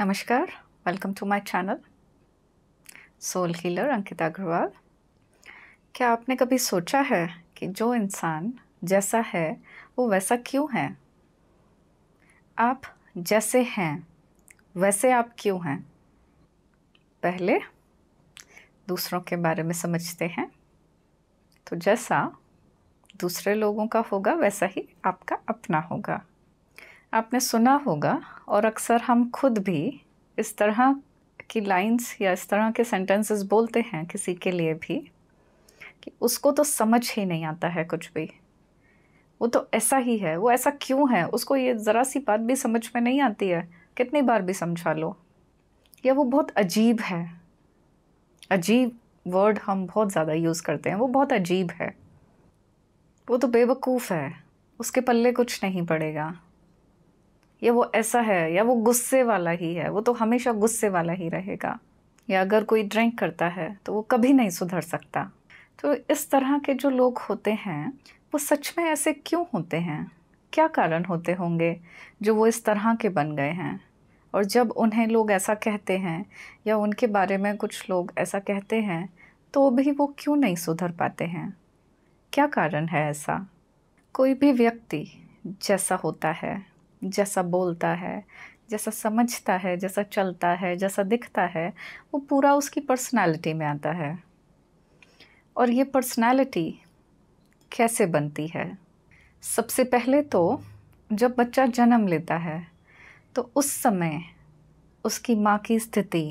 नमस्कार welcome to my channel soul healer Ankita Agarwal क्या आपने कभी सोचा है कि जो इंसान जैसा है वो वैसा क्यों है आप जैसे हैं वैसे आप क्यों हैं पहले दूसरों के बारे में समझते हैं तो जैसा दूसरे लोगों का होगा वैसा ही आपका अपना होगा आपने सुना होगा और अक्सर हम खुद भी इस तरह की लाइंस या इस तरह के सेंटेंसेस बोलते हैं किसी के लिए भी कि उसको तो समझ ही नहीं आता है कुछ भी वो तो ऐसा ही है वो ऐसा क्यों है उसको ये ज़रा सी बात भी समझ में नहीं आती है कितनी बार भी समझा लो या वो बहुत अजीब है अजीब वर्ड हम बहुत ज़्यादा यूज़ करते हैं वो बहुत अजीब है वो तो बेवकूफ़ है उसके पल्ले कुछ नहीं पड़ेगा या वो ऐसा है या वो गुस्से वाला ही है वो तो हमेशा गुस्से वाला ही रहेगा या अगर कोई ड्रिंक करता है तो वो कभी नहीं सुधर सकता तो इस तरह के जो लोग होते हैं वो सच में ऐसे क्यों होते हैं क्या कारण होते होंगे जो वो इस तरह के बन गए हैं और जब उन्हें लोग ऐसा कहते हैं या उनके बारे में कुछ लोग ऐसा कहते हैं तो भी वो क्यों नहीं सुधर पाते हैं क्या कारण है ऐसा कोई भी व्यक्ति जैसा होता है जैसा बोलता है जैसा समझता है जैसा चलता है जैसा दिखता है वो पूरा उसकी पर्सनालिटी में आता है और ये पर्सनालिटी कैसे बनती है सबसे पहले तो जब बच्चा जन्म लेता है तो उस समय उसकी माँ की स्थिति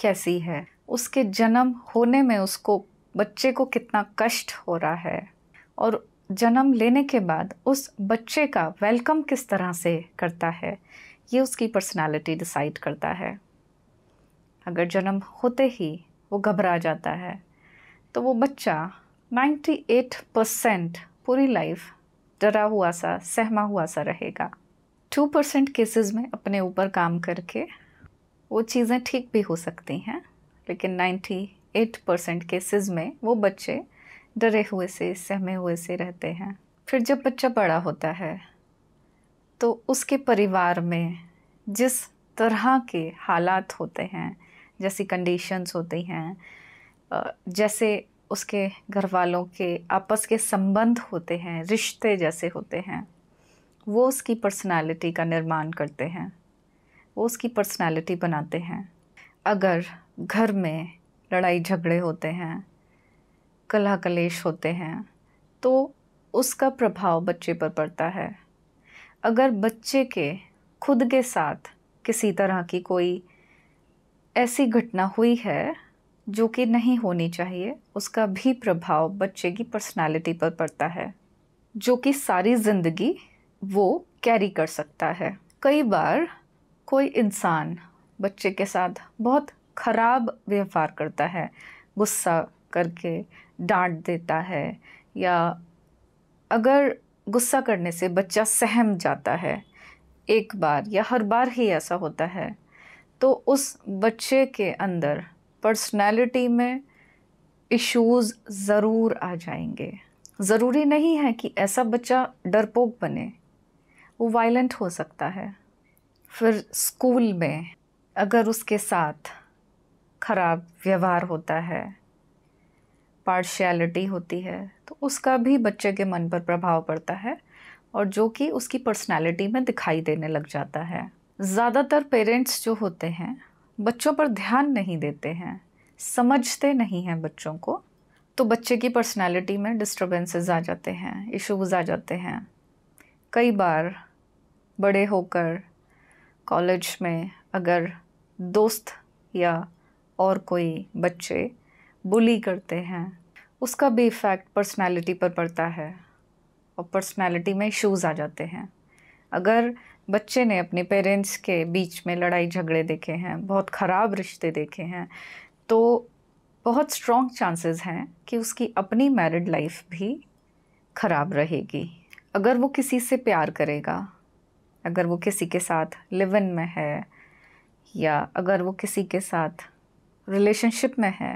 कैसी है उसके जन्म होने में उसको बच्चे को कितना कष्ट हो रहा है और जन्म लेने के बाद उस बच्चे का वेलकम किस तरह से करता है ये उसकी पर्सनालिटी डिसाइड करता है अगर जन्म होते ही वो घबरा जाता है तो वो बच्चा 98 परसेंट पूरी लाइफ डरा हुआ सा सहमा हुआ सा रहेगा टू परसेंट केसेस में अपने ऊपर काम करके वो चीज़ें ठीक भी हो सकती हैं लेकिन 98 परसेंट केसेस में वो बच्चे डरे हुए से सहमे हुए से रहते हैं फिर जब बच्चा बड़ा होता है तो उसके परिवार में जिस तरह के हालात होते हैं जैसी कंडीशंस होती हैं जैसे उसके घर वालों के आपस के संबंध होते हैं रिश्ते जैसे होते हैं वो उसकी पर्सनालिटी का निर्माण करते हैं वो उसकी पर्सनालिटी बनाते हैं अगर घर में लड़ाई झगड़े होते हैं कला कलेश होते हैं तो उसका प्रभाव बच्चे पर पड़ता है अगर बच्चे के खुद के साथ किसी तरह की कोई ऐसी घटना हुई है जो कि नहीं होनी चाहिए उसका भी प्रभाव बच्चे की पर्सनालिटी पर पड़ता है जो कि सारी ज़िंदगी वो कैरी कर सकता है कई बार कोई इंसान बच्चे के साथ बहुत ख़राब व्यवहार करता है गुस्सा करके डांट देता है या अगर गुस्सा करने से बच्चा सहम जाता है एक बार या हर बार ही ऐसा होता है तो उस बच्चे के अंदर पर्सनैलिटी में इश्यूज़ ज़रूर आ जाएंगे ज़रूरी नहीं है कि ऐसा बच्चा डरपोक बने वो वायलेंट हो सकता है फिर स्कूल में अगर उसके साथ ख़राब व्यवहार होता है पार्शियलिटी होती है तो उसका भी बच्चे के मन पर प्रभाव पड़ता है और जो कि उसकी पर्सनालिटी में दिखाई देने लग जाता है ज़्यादातर पेरेंट्स जो होते हैं बच्चों पर ध्यान नहीं देते हैं समझते नहीं हैं बच्चों को तो बच्चे की पर्सनालिटी में डिस्टर्बेंसेस आ जाते हैं इश्यूज आ जाते हैं कई बार बड़े होकर कॉलेज में अगर दोस्त या और कोई बच्चे बुली करते हैं उसका भी इफ़ेक्ट पर्सनालिटी पर पड़ता है और पर्सनालिटी में इशूज़ आ जाते हैं अगर बच्चे ने अपने पेरेंट्स के बीच में लड़ाई झगड़े देखे हैं बहुत ख़राब रिश्ते देखे हैं तो बहुत स्ट्रॉन्ग चांसेस हैं कि उसकी अपनी मैरिड लाइफ भी ख़राब रहेगी अगर वो किसी से प्यार करेगा अगर वो किसी के साथ लिव इन में है या अगर वो किसी के साथ रिलेशनशिप में है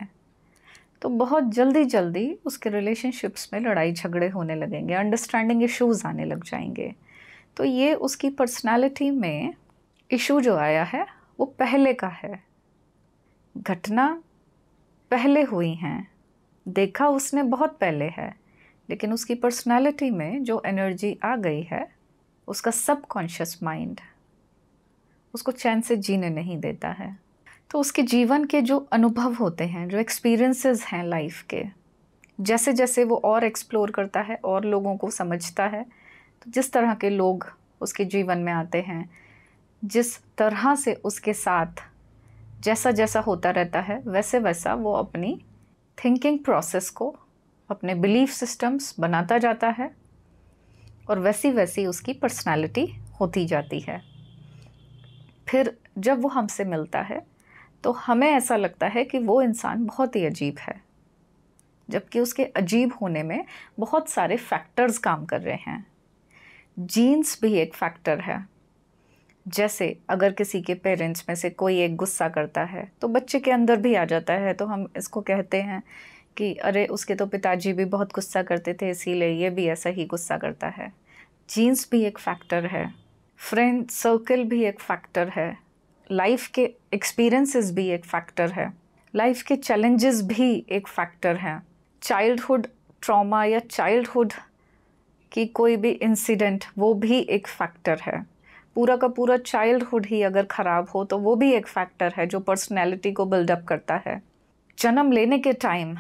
तो बहुत जल्दी जल्दी उसके रिलेशनशिप्स में लड़ाई झगड़े होने लगेंगे अंडरस्टैंडिंग इश्यूज आने लग जाएंगे तो ये उसकी पर्सनालिटी में इशू जो आया है वो पहले का है घटना पहले हुई हैं देखा उसने बहुत पहले है लेकिन उसकी पर्सनालिटी में जो एनर्जी आ गई है उसका सबकॉन्शियस माइंड उसको चैन से जीने नहीं देता है तो उसके जीवन के जो अनुभव होते हैं जो एक्सपीरियंसेस हैं लाइफ के जैसे जैसे वो और एक्सप्लोर करता है और लोगों को समझता है तो जिस तरह के लोग उसके जीवन में आते हैं जिस तरह से उसके साथ जैसा जैसा होता रहता है वैसे वैसा वो अपनी थिंकिंग प्रोसेस को अपने बिलीफ सिस्टम्स बनाता जाता है और वैसी वैसी उसकी पर्सनालिटी होती जाती है फिर जब वो हमसे मिलता है तो हमें ऐसा लगता है कि वो इंसान बहुत ही अजीब है जबकि उसके अजीब होने में बहुत सारे फैक्टर्स काम कर रहे हैं जीन्स भी एक फैक्टर है जैसे अगर किसी के पेरेंट्स में से कोई एक गुस्सा करता है तो बच्चे के अंदर भी आ जाता है तो हम इसको कहते हैं कि अरे उसके तो पिताजी भी बहुत गुस्सा करते थे इसीलिए ये भी ऐसा ही गुस्सा करता है जीन्स भी एक फैक्टर है फ्रेंड सर्कल भी एक फैक्टर है लाइफ के एक्सपीरियंसेस भी एक फैक्टर है लाइफ के चैलेंजेस भी एक फैक्टर हैं चाइल्डहुड ट्रॉमा या चाइल्डहुड की कोई भी इंसिडेंट वो भी एक फैक्टर है पूरा का पूरा चाइल्डहुड ही अगर ख़राब हो तो वो भी एक फैक्टर है जो पर्सनैलिटी को बिल्डअप करता है जन्म लेने के टाइम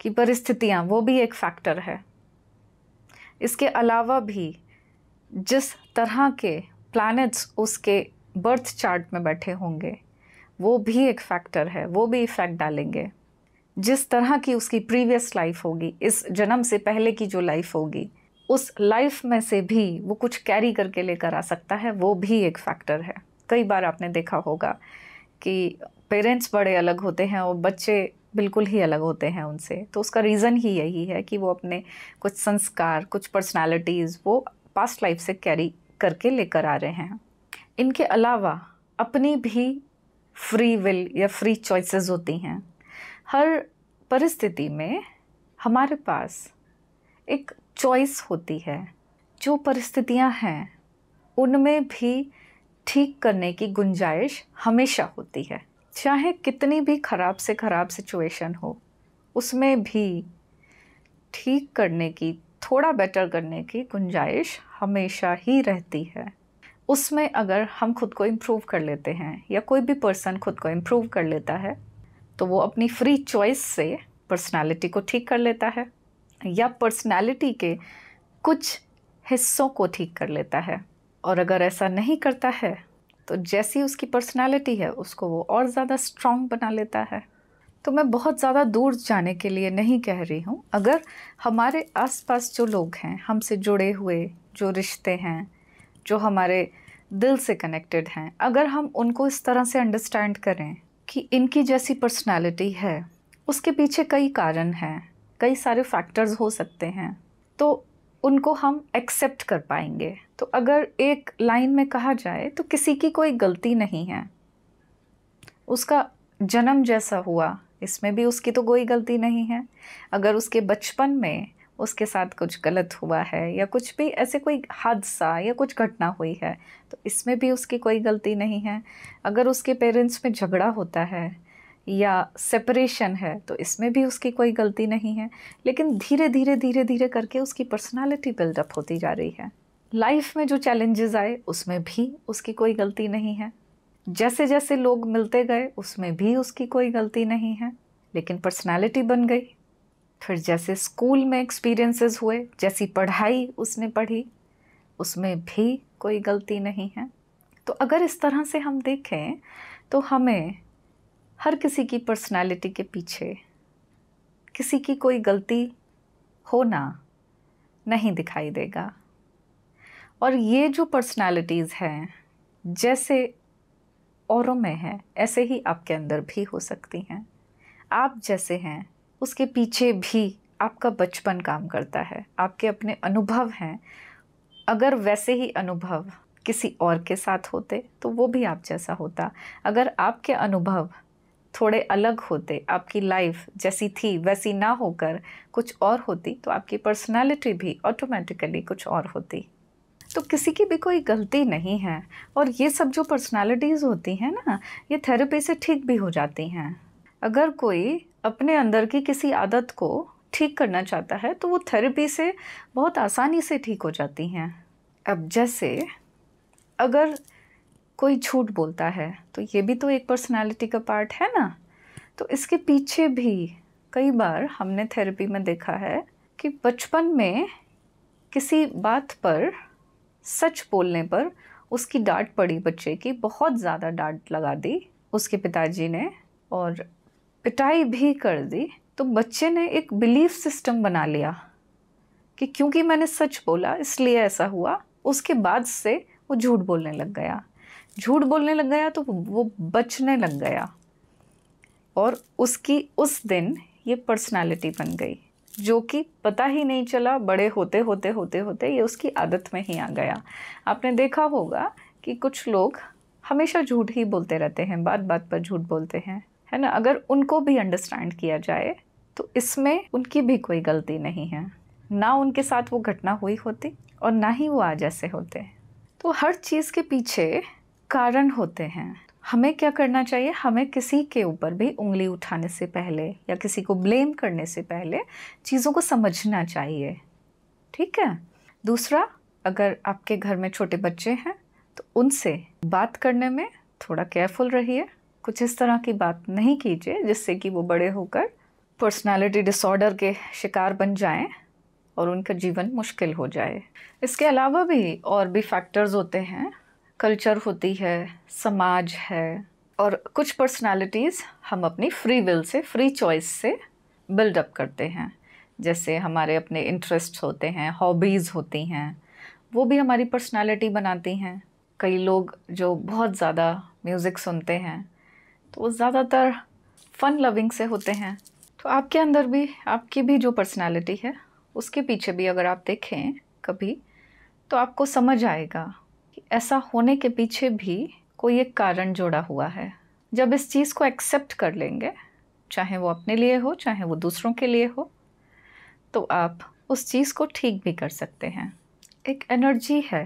की परिस्थितियाँ वो भी एक फैक्टर है इसके अलावा भी जिस तरह के प्लैनेट्स उसके बर्थ चार्ट में बैठे होंगे वो भी एक फैक्टर है वो भी इफ़ेक्ट डालेंगे जिस तरह की उसकी प्रीवियस लाइफ होगी इस जन्म से पहले की जो लाइफ होगी उस लाइफ में से भी वो कुछ कैरी करके लेकर आ सकता है वो भी एक फैक्टर है कई बार आपने देखा होगा कि पेरेंट्स बड़े अलग होते हैं और बच्चे बिल्कुल ही अलग होते हैं उनसे तो उसका रीज़न ही यही है कि वो अपने कुछ संस्कार कुछ पर्सनालिटीज़ वो पास्ट लाइफ से कैरी करके लेकर आ रहे हैं इनके अलावा अपनी भी फ्री विल या फ्री चॉइसेस होती हैं हर परिस्थिति में हमारे पास एक चॉइस होती है जो परिस्थितियां हैं उनमें भी ठीक करने की गुंजाइश हमेशा होती है चाहे कितनी भी ख़राब से ख़राब सिचुएशन हो उसमें भी ठीक करने की थोड़ा बेटर करने की गुंजाइश हमेशा ही रहती है उसमें अगर हम खुद को इम्प्रूव कर लेते हैं या कोई भी पर्सन खुद को इम्प्रूव कर लेता है तो वो अपनी फ्री चॉइस से पर्सनालिटी को ठीक कर लेता है या पर्सनालिटी के कुछ हिस्सों को ठीक कर लेता है और अगर ऐसा नहीं करता है तो जैसी उसकी पर्सनालिटी है उसको वो और ज़्यादा स्ट्रॉन्ग बना लेता है तो मैं बहुत ज़्यादा दूर जाने के लिए नहीं कह रही हूँ अगर हमारे आसपास जो लोग हैं हमसे जुड़े हुए जो रिश्ते हैं जो हमारे दिल से कनेक्टेड हैं अगर हम उनको इस तरह से अंडरस्टैंड करें कि इनकी जैसी पर्सनालिटी है उसके पीछे कई कारण हैं कई सारे फैक्टर्स हो सकते हैं तो उनको हम एक्सेप्ट कर पाएंगे तो अगर एक लाइन में कहा जाए तो किसी की कोई गलती नहीं है उसका जन्म जैसा हुआ इसमें भी उसकी तो कोई गलती नहीं है अगर उसके बचपन में उसके साथ कुछ गलत हुआ है या कुछ भी ऐसे कोई हादसा या कुछ घटना हुई है तो इसमें भी उसकी कोई गलती नहीं है अगर उसके पेरेंट्स में झगड़ा होता है या सेपरेशन है तो इसमें भी उसकी कोई गलती नहीं है लेकिन धीरे धीरे धीरे धीरे करके उसकी पर्सनालिटी बिल्डअप होती जा रही है लाइफ में जो चैलेंजेस आए उसमें भी उसकी कोई गलती नहीं है जैसे जैसे लोग मिलते गए उसमें भी उसकी कोई गलती नहीं है लेकिन पर्सनालिटी बन गई फिर जैसे स्कूल में एक्सपीरियंसेस हुए जैसी पढ़ाई उसने पढ़ी उसमें भी कोई गलती नहीं है तो अगर इस तरह से हम देखें तो हमें हर किसी की पर्सनालिटी के पीछे किसी की कोई गलती होना नहीं दिखाई देगा और ये जो पर्सनालिटीज़ हैं जैसे औरों में हैं ऐसे ही आपके अंदर भी हो सकती हैं आप जैसे हैं उसके पीछे भी आपका बचपन काम करता है आपके अपने अनुभव हैं अगर वैसे ही अनुभव किसी और के साथ होते तो वो भी आप जैसा होता अगर आपके अनुभव थोड़े अलग होते आपकी लाइफ जैसी थी वैसी ना होकर कुछ और होती तो आपकी पर्सनालिटी भी ऑटोमेटिकली कुछ और होती तो किसी की भी कोई गलती नहीं है और ये सब जो पर्सनालिटीज़ होती हैं ना ये थेरेपी से ठीक भी हो जाती हैं अगर कोई अपने अंदर की किसी आदत को ठीक करना चाहता है तो वो थेरेपी से बहुत आसानी से ठीक हो जाती हैं अब जैसे अगर कोई झूठ बोलता है तो ये भी तो एक पर्सनालिटी का पार्ट है ना तो इसके पीछे भी कई बार हमने थेरेपी में देखा है कि बचपन में किसी बात पर सच बोलने पर उसकी डांट पड़ी बच्चे की बहुत ज़्यादा डांट लगा दी उसके पिताजी ने और पिटाई भी कर दी तो बच्चे ने एक बिलीफ सिस्टम बना लिया कि क्योंकि मैंने सच बोला इसलिए ऐसा हुआ उसके बाद से वो झूठ बोलने लग गया झूठ बोलने लग गया तो वो बचने लग गया और उसकी उस दिन ये पर्सनालिटी बन गई जो कि पता ही नहीं चला बड़े होते होते होते होते ये उसकी आदत में ही आ गया आपने देखा होगा कि कुछ लोग हमेशा झूठ ही बोलते रहते हैं बात बात पर झूठ बोलते हैं है ना अगर उनको भी अंडरस्टैंड किया जाए तो इसमें उनकी भी कोई गलती नहीं है ना उनके साथ वो घटना हुई होती और ना ही वो आज ऐसे होते तो हर चीज़ के पीछे कारण होते हैं हमें क्या करना चाहिए हमें किसी के ऊपर भी उंगली उठाने से पहले या किसी को ब्लेम करने से पहले चीज़ों को समझना चाहिए ठीक है दूसरा अगर आपके घर में छोटे बच्चे हैं तो उनसे बात करने में थोड़ा केयरफुल रहिए कुछ इस तरह की बात नहीं कीजिए जिससे कि वो बड़े होकर पर्सनालिटी डिसऑर्डर के शिकार बन जाएं और उनका जीवन मुश्किल हो जाए इसके अलावा भी और भी फैक्टर्स होते हैं कल्चर होती है समाज है और कुछ पर्सनालिटीज़ हम अपनी फ्री विल से फ्री चॉइस से बिल्डअप करते हैं जैसे हमारे अपने इंटरेस्ट होते हैं हॉबीज़ होती हैं वो भी हमारी पर्सनालिटी बनाती हैं कई लोग जो बहुत ज़्यादा म्यूज़िक सुनते हैं तो वो ज़्यादातर फ़न लविंग से होते हैं तो आपके अंदर भी आपकी भी जो पर्सनालिटी है उसके पीछे भी अगर आप देखें कभी तो आपको समझ आएगा कि ऐसा होने के पीछे भी कोई एक कारण जुड़ा हुआ है जब इस चीज़ को एक्सेप्ट कर लेंगे चाहे वो अपने लिए हो चाहे वो दूसरों के लिए हो तो आप उस चीज़ को ठीक भी कर सकते हैं एक एनर्जी है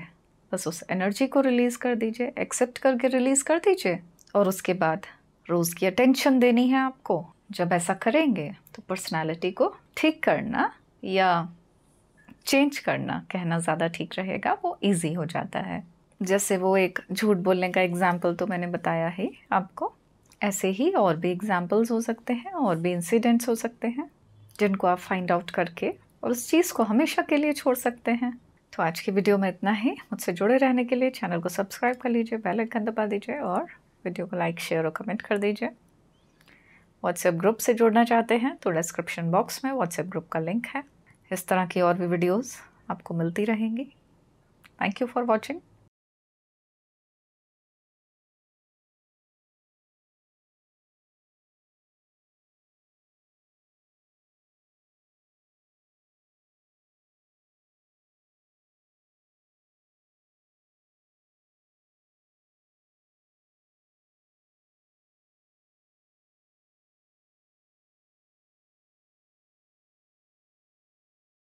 बस उस एनर्जी को रिलीज़ कर दीजिए एक्सेप्ट करके रिलीज़ कर दीजिए और उसके बाद रोज़ की अटेंशन देनी है आपको जब ऐसा करेंगे तो पर्सनालिटी को ठीक करना या चेंज करना कहना ज़्यादा ठीक रहेगा वो इजी हो जाता है जैसे वो एक झूठ बोलने का एग्ज़ाम्पल तो मैंने बताया ही आपको ऐसे ही और भी एग्ज़ाम्पल्स हो सकते हैं और भी इंसिडेंट्स हो सकते हैं जिनको आप फाइंड आउट करके और उस चीज़ को हमेशा के लिए छोड़ सकते हैं तो आज की वीडियो में इतना ही मुझसे जुड़े रहने के लिए चैनल को सब्सक्राइब कर लीजिए बेल आइकन दबा दीजिए और वीडियो को लाइक शेयर और कमेंट कर दीजिए व्हाट्सएप ग्रुप से जुड़ना चाहते हैं तो डिस्क्रिप्शन बॉक्स में व्हाट्सएप ग्रुप का लिंक है इस तरह की और भी वीडियोज़ आपको मिलती रहेंगी थैंक यू फॉर वॉचिंग